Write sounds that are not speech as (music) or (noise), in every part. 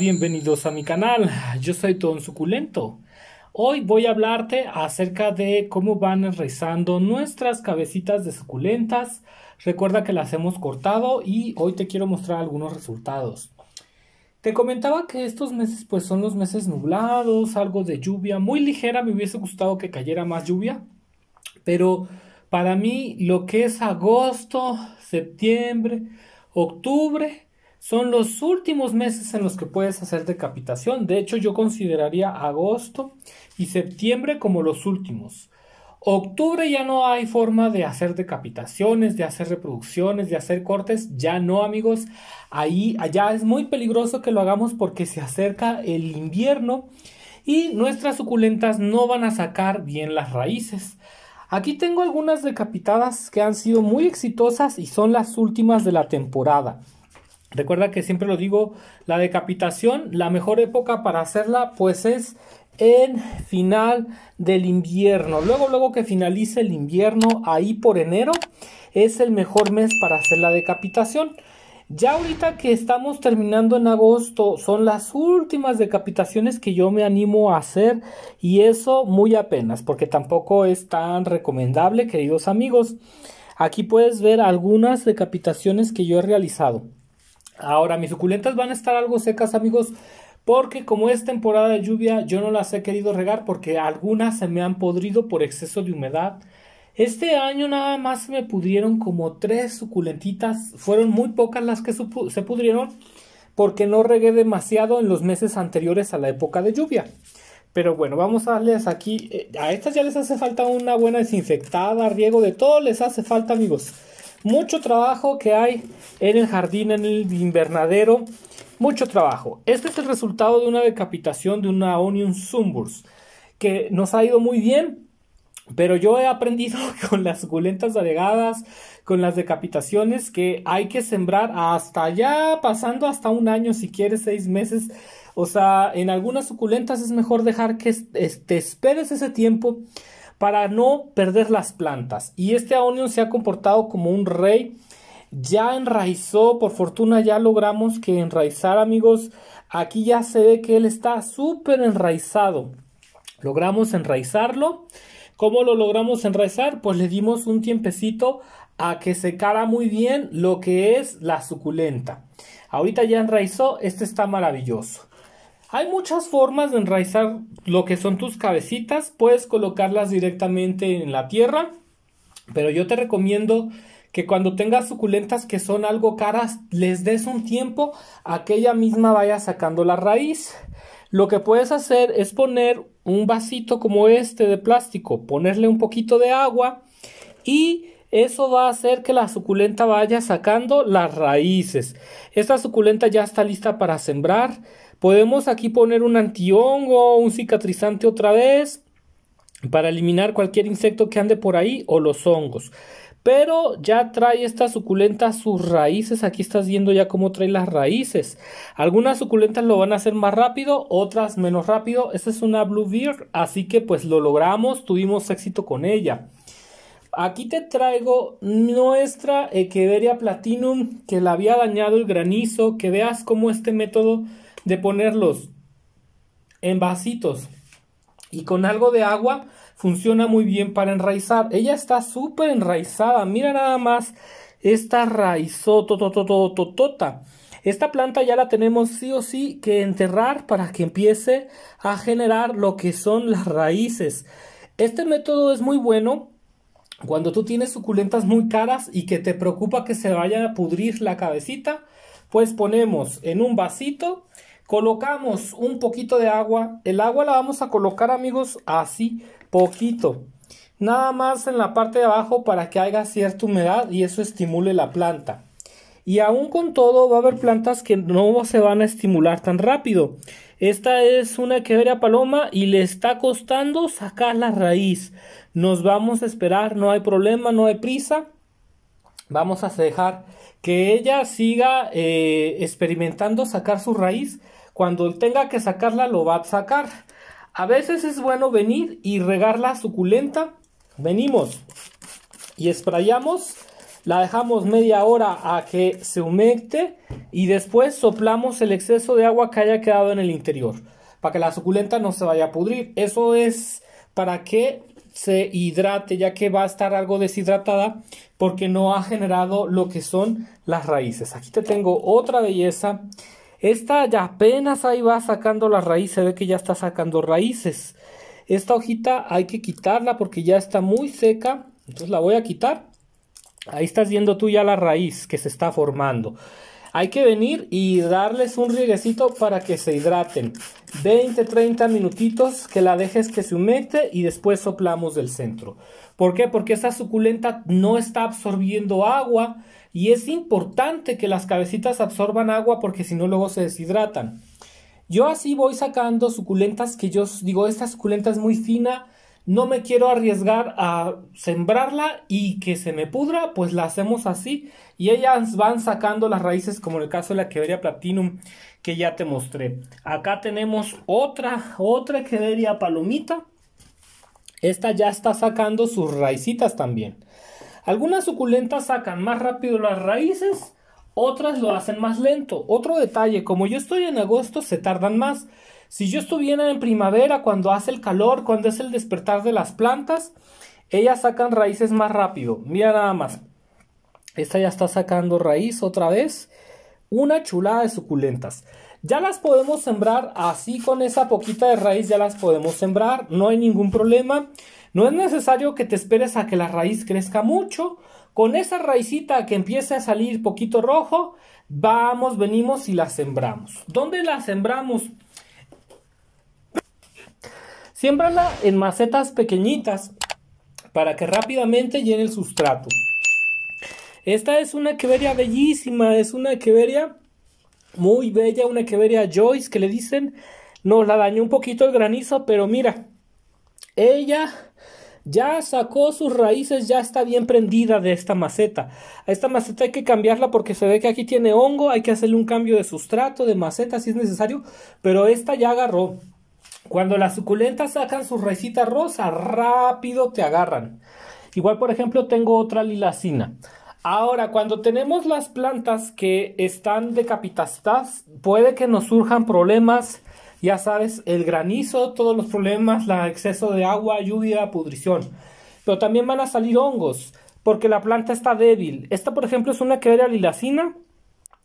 bienvenidos a mi canal. Yo soy Ton Suculento. Hoy voy a hablarte acerca de cómo van rezando nuestras cabecitas de suculentas. Recuerda que las hemos cortado y hoy te quiero mostrar algunos resultados. Te comentaba que estos meses pues son los meses nublados, algo de lluvia, muy ligera, me hubiese gustado que cayera más lluvia, pero para mí lo que es agosto, septiembre, octubre, son los últimos meses en los que puedes hacer decapitación. De hecho, yo consideraría agosto y septiembre como los últimos. Octubre ya no hay forma de hacer decapitaciones, de hacer reproducciones, de hacer cortes, ya no amigos, ahí allá es muy peligroso que lo hagamos porque se acerca el invierno y nuestras suculentas no van a sacar bien las raíces. Aquí tengo algunas decapitadas que han sido muy exitosas y son las últimas de la temporada. Recuerda que siempre lo digo, la decapitación, la mejor época para hacerla pues es en final del invierno. Luego, luego que finalice el invierno, ahí por enero, es el mejor mes para hacer la decapitación. Ya ahorita que estamos terminando en agosto, son las últimas decapitaciones que yo me animo a hacer y eso muy apenas, porque tampoco es tan recomendable, queridos amigos. Aquí puedes ver algunas decapitaciones que yo he realizado. Ahora, mis suculentas van a estar algo secas, amigos, porque como es temporada de lluvia, yo no las he querido regar porque algunas se me han podrido por exceso de humedad. Este año nada más me pudrieron como tres suculentitas. Fueron muy pocas las que se pudrieron porque no regué demasiado en los meses anteriores a la época de lluvia. Pero bueno, vamos a darles aquí. Eh, a estas ya les hace falta una buena desinfectada, riego, de todo les hace falta, amigos. Mucho trabajo que hay en el jardín, en el invernadero. Mucho trabajo. Este es el resultado de una decapitación de una Onion Sumburs, que nos ha ido muy bien, pero yo he aprendido (laughs) con las suculentas agregadas, con las decapitaciones, que hay que sembrar hasta ya... pasando hasta un año, si quieres, seis meses. O sea, en algunas suculentas es mejor dejar que te esperes ese tiempo para no perder las plantas. Y este Aonion se ha comportado como un rey. Ya enraizó, por fortuna ya logramos que enraizar amigos. Aquí ya se ve que él está súper enraizado. Logramos enraizarlo. ¿Cómo lo logramos enraizar? Pues le dimos un tiempecito a que secara muy bien lo que es la suculenta. Ahorita ya enraizó, este está maravilloso. Hay muchas formas de enraizar lo que son tus cabecitas. Puedes colocarlas directamente en la tierra, pero yo te recomiendo que cuando tengas suculentas que son algo caras, les des un tiempo a que ella misma vaya sacando la raíz. Lo que puedes hacer es poner un vasito como este de plástico, ponerle un poquito de agua y eso va a hacer que la suculenta vaya sacando las raíces. Esta suculenta ya está lista para sembrar. Podemos aquí poner un antihongo, un cicatrizante otra vez para eliminar cualquier insecto que ande por ahí o los hongos. Pero ya trae esta suculenta sus raíces. Aquí estás viendo ya cómo trae las raíces. Algunas suculentas lo van a hacer más rápido, otras menos rápido. Esta es una Blue Beer, así que pues lo logramos, tuvimos éxito con ella. Aquí te traigo nuestra Echeveria Platinum que la había dañado el granizo, que veas cómo este método de ponerlos en vasitos y con algo de agua funciona muy bien para enraizar. Ella está súper enraizada, mira nada más esta raíz. Esta planta ya la tenemos sí o sí que enterrar para que empiece a generar lo que son las raíces. Este método es muy bueno cuando tú tienes suculentas muy caras y que te preocupa que se vaya a pudrir la cabecita, pues ponemos en un vasito, colocamos un poquito de agua. El agua la vamos a colocar, amigos, así, poquito. Nada más en la parte de abajo para que haya cierta humedad y eso estimule la planta. Y aún con todo va a haber plantas que no se van a estimular tan rápido. Esta es una queveria paloma y le está costando sacar la raíz. Nos vamos a esperar, no hay problema, no hay prisa. Vamos a dejar que ella siga eh, experimentando sacar su raíz. Cuando tenga que sacarla, lo va a sacar. A veces es bueno venir y regar la suculenta. Venimos y esprayamos la dejamos media hora a que se humecte y después soplamos el exceso de agua que haya quedado en el interior para que la suculenta no se vaya a pudrir. Eso es para que se hidrate ya que va a estar algo deshidratada porque no ha generado lo que son las raíces. Aquí te tengo otra belleza. Esta ya apenas ahí va sacando las raíces, se ve que ya está sacando raíces. Esta hojita hay que quitarla porque ya está muy seca, entonces la voy a quitar Ahí estás viendo tú ya la raíz que se está formando. Hay que venir y darles un rieguecito para que se hidraten. 20, 30 minutitos que la dejes que se humete y después soplamos del centro. ¿Por qué? Porque esta suculenta no está absorbiendo agua y es importante que las cabecitas absorban agua porque si no luego se deshidratan. Yo así voy sacando suculentas que yo digo, esta suculenta es muy fina, no me quiero arriesgar a sembrarla y que se me pudra, pues la hacemos así y ellas van sacando las raíces como en el caso de la vería platinum que ya te mostré. Acá tenemos otra, otra vería palomita. Esta ya está sacando sus raicitas también. Algunas suculentas sacan más rápido las raíces, otras lo hacen más lento. Otro detalle, como yo estoy en agosto, se tardan más. Si yo estuviera en primavera, cuando hace el calor, cuando es el despertar de las plantas, ellas sacan raíces más rápido. Mira nada más. Esta ya está sacando raíz otra vez. Una chulada de suculentas. Ya las podemos sembrar así con esa poquita de raíz, ya las podemos sembrar, no hay ningún problema. No es necesario que te esperes a que la raíz crezca mucho. Con esa raicita que empiece a salir poquito rojo, vamos, venimos y la sembramos. ¿Dónde la sembramos? Siémbrala en macetas pequeñitas para que rápidamente llene el sustrato. Esta es una queveria bellísima, es una queveria muy bella, una queveria Joyce que le dicen, nos la dañó un poquito el granizo, pero mira, ella ya sacó sus raíces, ya está bien prendida de esta maceta. A esta maceta hay que cambiarla porque se ve que aquí tiene hongo, hay que hacerle un cambio de sustrato, de maceta si es necesario, pero esta ya agarró. Cuando las suculentas sacan sus recita rosa, rápido te agarran. Igual, por ejemplo, tengo otra lilacina. Ahora, cuando tenemos las plantas que están decapitadas, puede que nos surjan problemas, ya sabes, el granizo, todos los problemas, el exceso de agua, lluvia, pudrición. Pero también van a salir hongos, porque la planta está débil. Esta, por ejemplo, es una que era lilacina,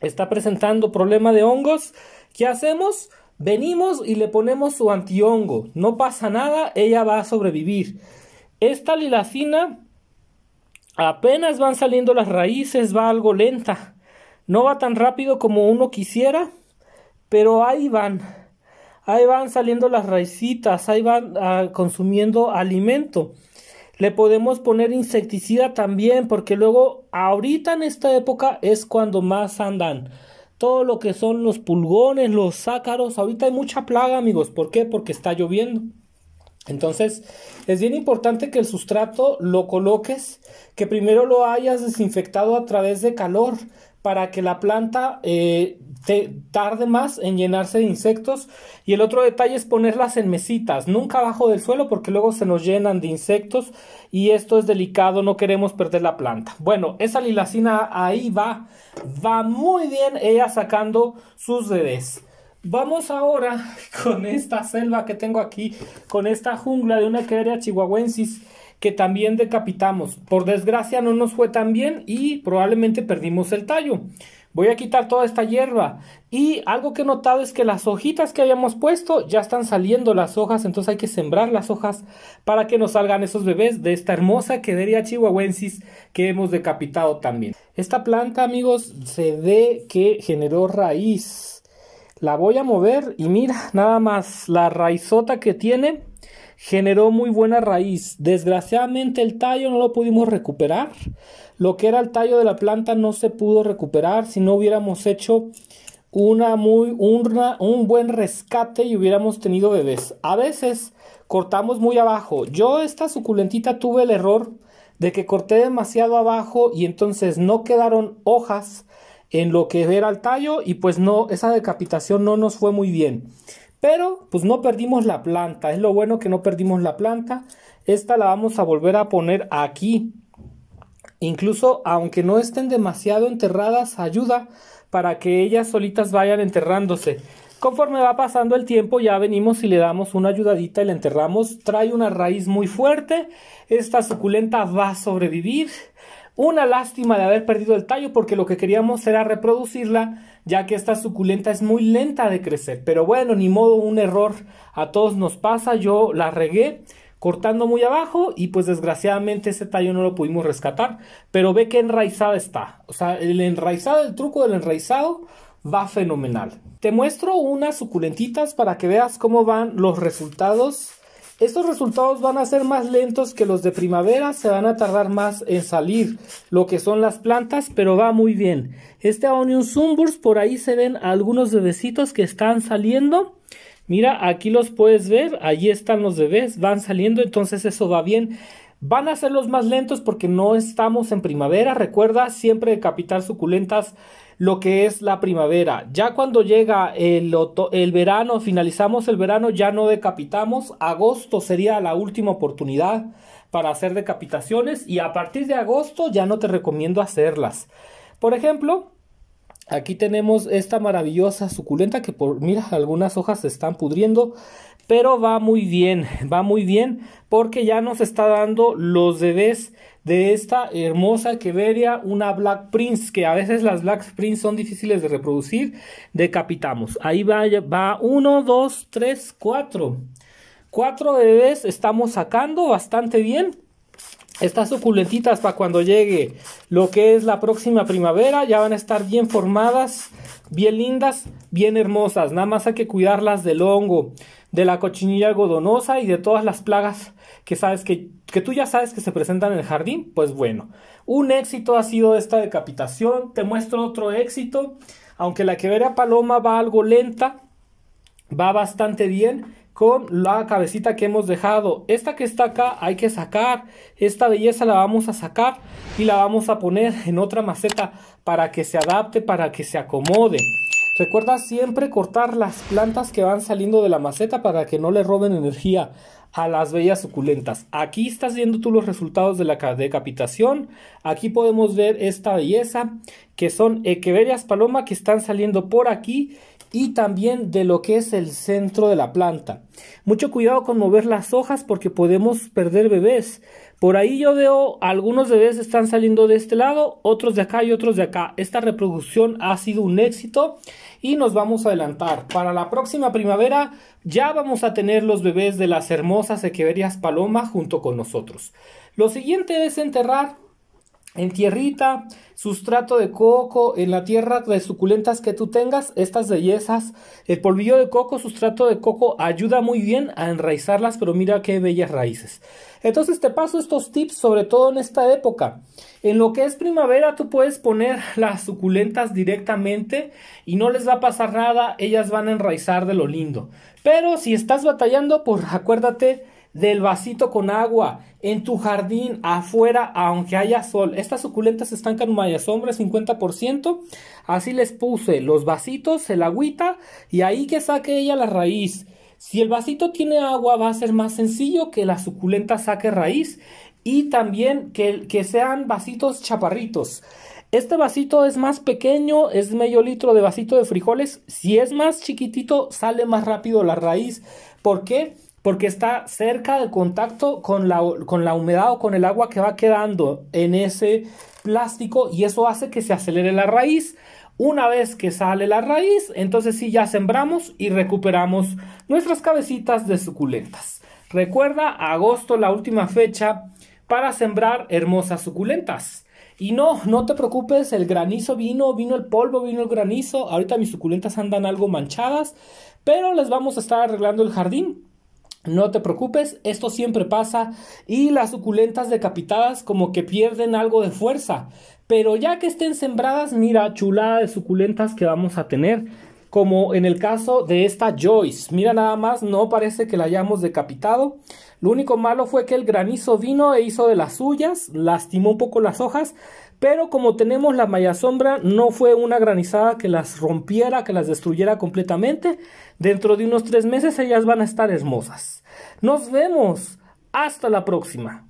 está presentando problema de hongos. ¿Qué hacemos? Venimos y le ponemos su antihongo. No pasa nada, ella va a sobrevivir. Esta lilacina apenas van saliendo las raíces, va algo lenta. No va tan rápido como uno quisiera, pero ahí van. Ahí van saliendo las raicitas, ahí van ah, consumiendo alimento. Le podemos poner insecticida también, porque luego ahorita en esta época es cuando más andan todo lo que son los pulgones, los ácaros. Ahorita hay mucha plaga, amigos. ¿Por qué? Porque está lloviendo. Entonces, es bien importante que el sustrato lo coloques, que primero lo hayas desinfectado a través de calor, para que la planta eh, tarde más en llenarse de insectos. Y el otro detalle es ponerlas en mesitas, nunca abajo del suelo porque luego se nos llenan de insectos y esto es delicado, no queremos perder la planta. Bueno, esa lilacina ahí va, va muy bien ella sacando sus redes. Vamos ahora (laughs) con esta selva que tengo aquí, con esta jungla de una querea chihuahuensis que también decapitamos. Por desgracia no nos fue tan bien y probablemente perdimos el tallo. Voy a quitar toda esta hierba. Y algo que he notado es que las hojitas que habíamos puesto ya están saliendo las hojas, entonces hay que sembrar las hojas para que nos salgan esos bebés de esta hermosa quedería chihuahuensis que hemos decapitado también. Esta planta, amigos, se ve que generó raíz la voy a mover y mira, nada más la raizota que tiene generó muy buena raíz. Desgraciadamente el tallo no lo pudimos recuperar. Lo que era el tallo de la planta no se pudo recuperar si no hubiéramos hecho una muy, un buen rescate y hubiéramos tenido bebés. A veces cortamos muy abajo. Yo esta suculentita tuve el error de que corté demasiado abajo y entonces no quedaron hojas en lo que era el tallo y pues no, esa decapitación no nos fue muy bien. Pero pues no perdimos la planta, es lo bueno que no perdimos la planta. Esta la vamos a volver a poner aquí. Incluso aunque no estén demasiado enterradas, ayuda para que ellas solitas vayan enterrándose. Conforme va pasando el tiempo ya venimos y le damos una ayudadita y la enterramos. Trae una raíz muy fuerte. Esta suculenta va a sobrevivir. Una lástima de haber perdido el tallo porque lo que queríamos era reproducirla, ya que esta suculenta es muy lenta de crecer. Pero bueno, ni modo, un error a todos nos pasa. Yo la regué cortando muy abajo y pues desgraciadamente ese tallo no lo pudimos rescatar. Pero ve que enraizada está. O sea, el enraizado, el truco del enraizado va fenomenal. Te muestro unas suculentitas para que veas cómo van los resultados estos resultados van a ser más lentos que los de primavera, se van a tardar más en salir lo que son las plantas, pero va muy bien. Este Onion Zumburs, por ahí se ven algunos bebecitos que están saliendo. Mira, aquí los puedes ver, allí están los bebés, van saliendo, entonces eso va bien. Van a ser los más lentos porque no estamos en primavera. Recuerda siempre decapitar suculentas lo que es la primavera. Ya cuando llega el, verano, finalizamos el verano, ya no decapitamos. Agosto sería la última oportunidad para hacer decapitaciones y a partir de agosto ya no te recomiendo hacerlas. Por ejemplo, aquí tenemos esta maravillosa suculenta que por mira algunas hojas se están pudriendo, pero va muy bien, va muy bien porque ya nos está dando los bebés de esta hermosa queveria, una Black Prince, que a veces las Black Prince son difíciles de reproducir, decapitamos. Ahí va, va uno, tres, tres, cuatro, Cuatro bebés estamos sacando bastante bien. Estas suculentitas para cuando llegue lo que es la próxima primavera ya van a estar bien formadas, bien lindas, bien hermosas. Nada más hay que cuidarlas del hongo de la cochinilla algodonosa y de todas las plagas que sabes que, tú ya sabes que se presentan en el jardín, pues bueno, un éxito ha sido esta decapitación, te muestro otro éxito, aunque la que verá paloma va algo lenta, va bastante bien con la cabecita que hemos dejado. Esta que está acá hay que sacar. Esta belleza la vamos a sacar y la vamos a poner en otra maceta para que se adapte, para que se acomode. Recuerda siempre cortar las plantas que van saliendo de la maceta para que no le roben energía a las bellas suculentas. Aquí estás viendo tú los resultados de la decapitación. Aquí podemos ver esta belleza que son equeverias paloma que están saliendo por aquí y también de lo que es el centro de la planta. Mucho cuidado con mover las hojas porque podemos perder bebés. Por ahí yo veo algunos bebés están saliendo de este lado, otros de acá y otros de acá. Esta reproducción ha sido un éxito y nos vamos a adelantar. Para la próxima primavera ya vamos a tener los bebés de las hermosas equeverias paloma junto con nosotros. Lo siguiente es enterrar en tierrita, sustrato de coco, en la tierra de suculentas que tú tengas, estas bellezas. El polvillo de coco, sustrato de coco, ayuda muy bien a enraizarlas, pero mira qué bellas raíces. Entonces te paso estos tips, sobre todo en esta época. En lo que es primavera, tú puedes poner (laughs) las suculentas directamente y no les va a pasar nada, ellas van a enraizar de lo lindo. Pero si estás batallando, pues acuérdate del vasito con agua, en tu jardín, afuera, aunque haya sol. Estas suculentas están en maya sombra 50%. Así les puse los vasitos, el agüita y ahí que saque ella la raíz. Si el vasito tiene agua va a ser más sencillo que la suculenta saque raíz y también que, que sean vasitos chaparritos. Este vasito es más pequeño, es medio litro de vasito de frijoles. Si es más chiquitito, sale más rápido la raíz. ¿Por qué? porque está cerca del contacto con la, con la humedad o con el agua que va quedando en ese plástico y eso hace que se acelere la raíz. Una vez que sale la raíz, entonces sí ya sembramos y recuperamos nuestras cabecitas de suculentas. Recuerda, agosto la última fecha para sembrar hermosas suculentas. Y no, no te preocupes, el granizo vino, vino el polvo, vino el granizo. Ahorita mis suculentas andan algo manchadas, pero les vamos a estar arreglando el jardín no te preocupes, esto siempre pasa y las suculentas decapitadas como que pierden algo de fuerza. Pero ya que estén sembradas, mira, chulada de suculentas que vamos a tener. Como en el caso de esta Joyce. Mira nada más, no parece que la hayamos decapitado. Lo único malo fue que el granizo vino e hizo de las suyas, lastimó un poco las hojas, pero como tenemos la malla sombra, no fue una granizada que las rompiera, que las destruyera completamente. Dentro de unos tres meses ellas van a estar hermosas. Nos vemos. Hasta la próxima.